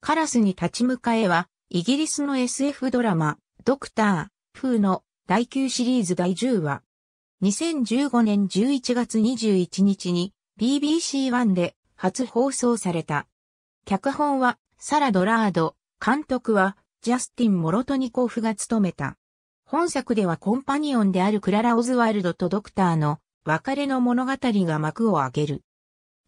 カラスに立ち向かえは、イギリスの SF ドラマ、ドクター、風の第9シリーズ第10話。2015年11月21日に BBC1 で初放送された。脚本はサラ・ドラード、監督はジャスティン・モロトニコフが務めた。本作ではコンパニオンであるクララ・オズワルドとドクターの別れの物語が幕を上げる。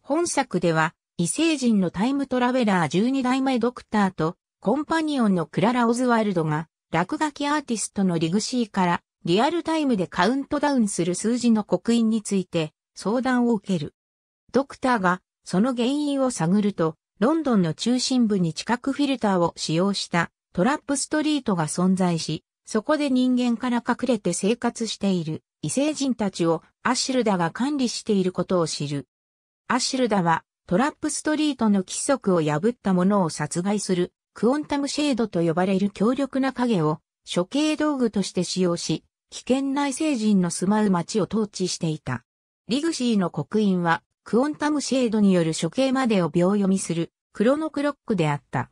本作では異星人のタイムトラベラー12代目ドクターとコンパニオンのクララ・オズワルドが落書きアーティストのリグシーからリアルタイムでカウントダウンする数字の刻印について相談を受ける。ドクターがその原因を探るとロンドンの中心部に近くフィルターを使用したトラップストリートが存在し、そこで人間から隠れて生活している異星人たちをアシュルダが管理していることを知る。アシルダはトラップストリートの規則を破った者を殺害する、クオンタムシェードと呼ばれる強力な影を処刑道具として使用し、危険な異星人の住まう町を統治していた。リグシーの刻印は、クオンタムシェードによる処刑までを秒読みする、クロノクロックであった。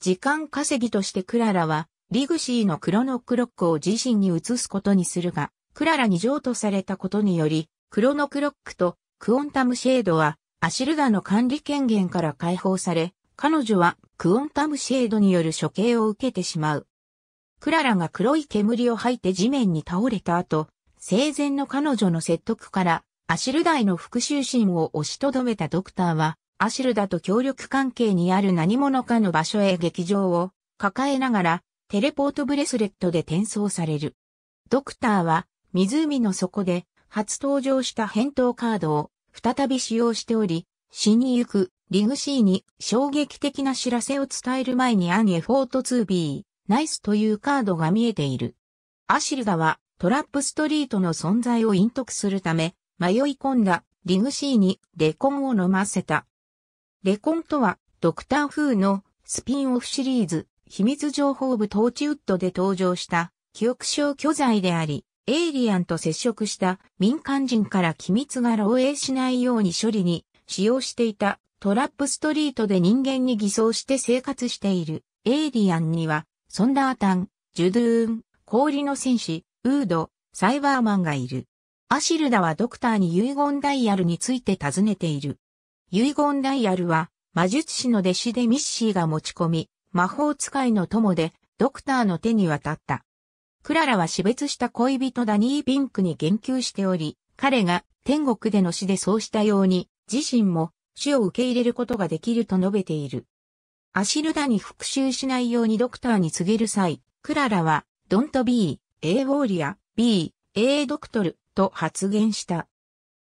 時間稼ぎとしてクララは、リグシーのクロノクロックを自身に移すことにするが、クララに譲渡されたことにより、クロノクロックとクオンタムシェードはアシルダの管理権限から解放され、彼女はクオンタムシェードによる処刑を受けてしまう。クララが黒い煙を吐いて地面に倒れた後、生前の彼女の説得からアシルダへの復讐心を押しとどめたドクターは、アシルダと協力関係にある何者かの場所へ劇場を抱えながら、テレポートブレスレットで転送される。ドクターは、湖の底で初登場した返答カードを再び使用しており、死にゆくリグ C に衝撃的な知らせを伝える前にアンエフォート 2B、ナイスというカードが見えている。アシルダはトラップストリートの存在を隠匿するため、迷い込んだリグ C にレコンを飲ませた。レコンとはドクターフーのスピンオフシリーズ秘密情報部トーチウッドで登場した記憶症巨剤であり、エイリアンと接触した民間人から機密が漏洩しないように処理に使用していたトラップストリートで人間に偽装して生活しているエイリアンにはソンダータン、ジュドゥーン、氷の戦士、ウード、サイバーマンがいる。アシルダはドクターに遺言ダイヤルについて尋ねている。遺言ダイヤルは魔術師の弟子でミッシーが持ち込み、魔法使いの友でドクターの手に渡った。クララは死別した恋人ダニー・ピンクに言及しており、彼が天国での死でそうしたように、自身も死を受け入れることができると述べている。アシルダに復讐しないようにドクターに告げる際、クララは、ドント a w エーウォーリア、e a d o ドクトル、と発言した。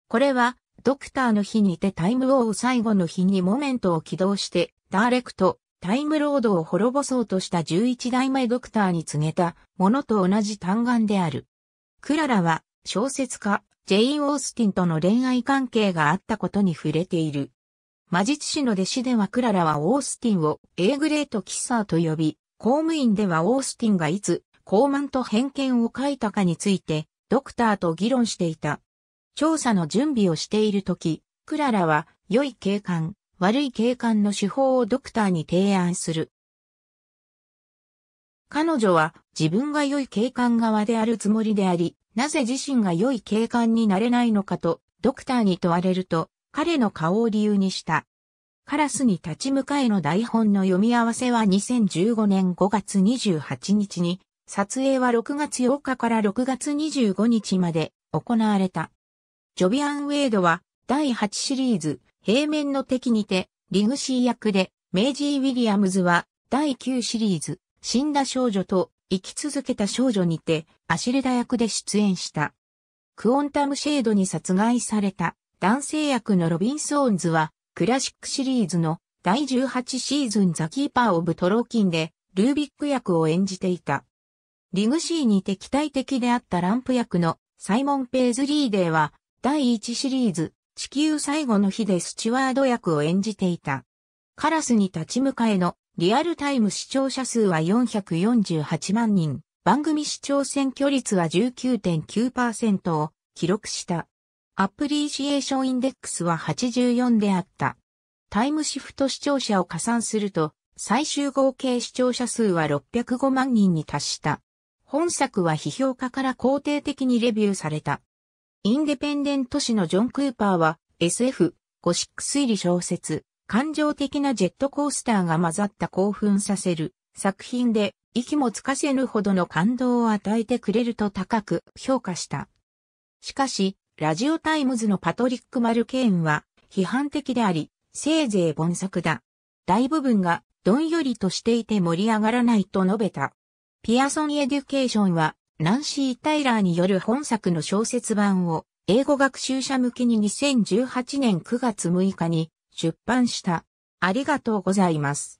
これは、ドクターの日にてタイムう最後の日にモメントを起動して、ダーレクト、タイムロードを滅ぼそうとした11代前ドクターに告げたものと同じ単眼である。クララは小説家、ジェイン・オースティンとの恋愛関係があったことに触れている。魔術師の弟子ではクララはオースティンを A グレート・キッサーと呼び、公務員ではオースティンがいつ、傲慢と偏見を書いたかについて、ドクターと議論していた。調査の準備をしているとき、クララは良い警官、悪い警官の手法をドクターに提案する。彼女は自分が良い警官側であるつもりであり、なぜ自身が良い警官になれないのかと、ドクターに問われると、彼の顔を理由にした。カラスに立ち向かえの台本の読み合わせは2015年5月28日に、撮影は6月8日から6月25日まで行われた。ジョビアン・ウェイドは第8シリーズ平面の敵にて、リグシー役で、メイジー・ウィリアムズは、第9シリーズ、死んだ少女と、生き続けた少女にて、アシルダ役で出演した。クオンタムシェードに殺害された、男性役のロビン・ソーンズは、クラシックシリーズの、第18シーズンザ・キーパー・オブ・トローキンで、ルービック役を演じていた。リグシーに敵対的であったランプ役のサイモン・ペイズリーデーは、第1シリーズ、地球最後の日でスチュワード役を演じていた。カラスに立ち向かえのリアルタイム視聴者数は448万人、番組視聴選挙率は19.9%を記録した。アプリシエーションインデックスは84であった。タイムシフト視聴者を加算すると、最終合計視聴者数は605万人に達した。本作は批評家から肯定的にレビューされた。インデペンデント誌のジョン・クーパーは SF、ゴシック推理小説、感情的なジェットコースターが混ざった興奮させる作品で息もつかせぬほどの感動を与えてくれると高く評価した。しかし、ラジオタイムズのパトリック・マルケーンは批判的であり、せいぜい盆作だ。大部分がどんよりとしていて盛り上がらないと述べた。ピアソン・エデュケーションはナンシー・タイラーによる本作の小説版を英語学習者向けに2018年9月6日に出版した。ありがとうございます。